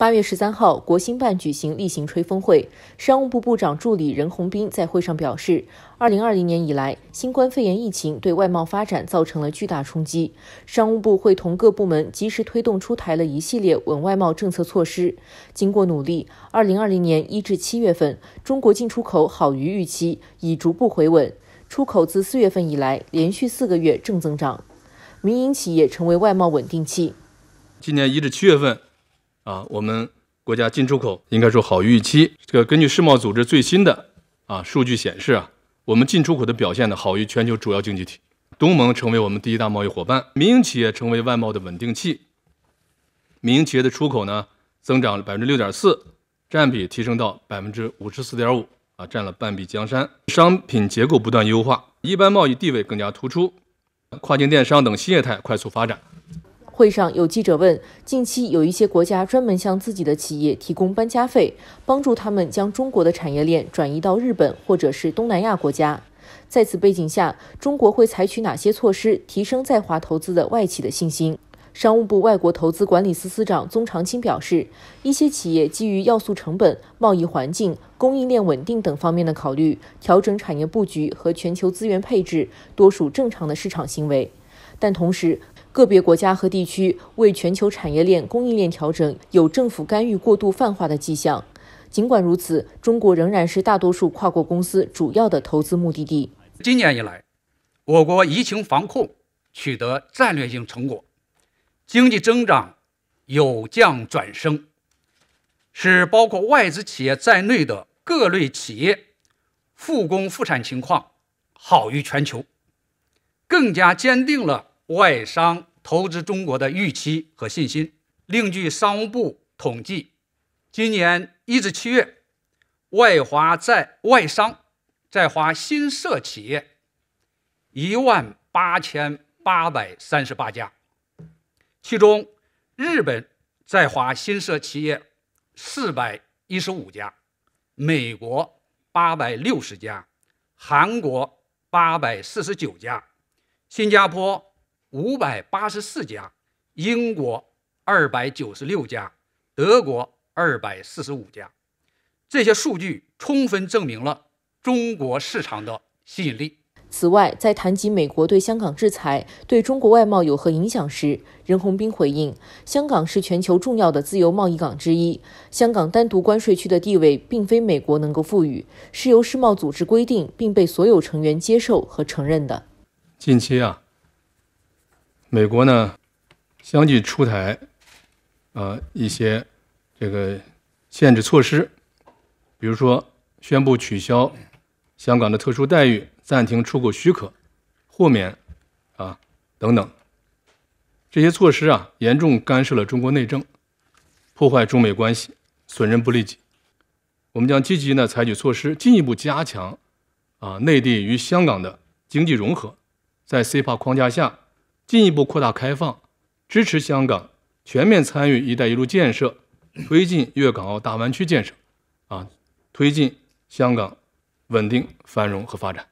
八月十三号，国新办举行例行吹风会，商务部部长助理任鸿斌在会上表示，二零二零年以来，新冠肺炎疫情对外贸发展造成了巨大冲击，商务部会同各部门及时推动出台了一系列稳外贸政策措施。经过努力，二零二零年一至七月份，中国进出口好于预期，已逐步回稳，出口自四月份以来连续四个月正增长，民营企业成为外贸稳定器。今年一至七月份。啊，我们国家进出口应该说好于预期。这个根据世贸组织最新的啊数据显示啊，我们进出口的表现呢好于全球主要经济体。东盟成为我们第一大贸易伙伴，民营企业成为外贸的稳定器。民营企业的出口呢增长了百分之六点四，占比提升到百分之五十四点五啊，占了半壁江山。商品结构不断优化，一般贸易地位更加突出，跨境电商等新业态快速发展。会上有记者问，近期有一些国家专门向自己的企业提供搬家费，帮助他们将中国的产业链转移到日本或者是东南亚国家。在此背景下，中国会采取哪些措施提升在华投资的外企的信心？商务部外国投资管理司司长宗长青表示，一些企业基于要素成本、贸易环境、供应链稳定等方面的考虑，调整产业布局和全球资源配置，多属正常的市场行为。但同时，个别国家和地区为全球产业链供应链调整有政府干预过度泛化的迹象。尽管如此，中国仍然是大多数跨国公司主要的投资目的地。今年以来，我国疫情防控取得战略性成果，经济增长由降转升，使包括外资企业在内的各类企业复工复产情况好于全球，更加坚定了。外商投资中国的预期和信心。另据商务部统计，今年一至七月，外华在外商在华新设企业一万八千八百三十八家，其中日本在华新设企业四百一十五家，美国八百六十家，韩国八百四十九家，新加坡。五百八十四家，英国二百九十六家，德国二百四十五家，这些数据充分证明了中国市场的吸引力。此外，在谈及美国对香港制裁对中国外贸有何影响时，任洪斌回应：“香港是全球重要的自由贸易港之一，香港单独关税区的地位并非美国能够赋予，是由世贸组织规定并被所有成员接受和承认的。”近期啊。美国呢，相继出台，啊一些这个限制措施，比如说宣布取消香港的特殊待遇、暂停出口许可、豁免啊等等，这些措施啊，严重干涉了中国内政，破坏中美关系，损人不利己。我们将积极呢采取措施，进一步加强啊内地与香港的经济融合，在 c i p a 框架下。进一步扩大开放，支持香港全面参与“一带一路”建设，推进粤港澳大湾区建设，啊，推进香港稳定繁荣和发展。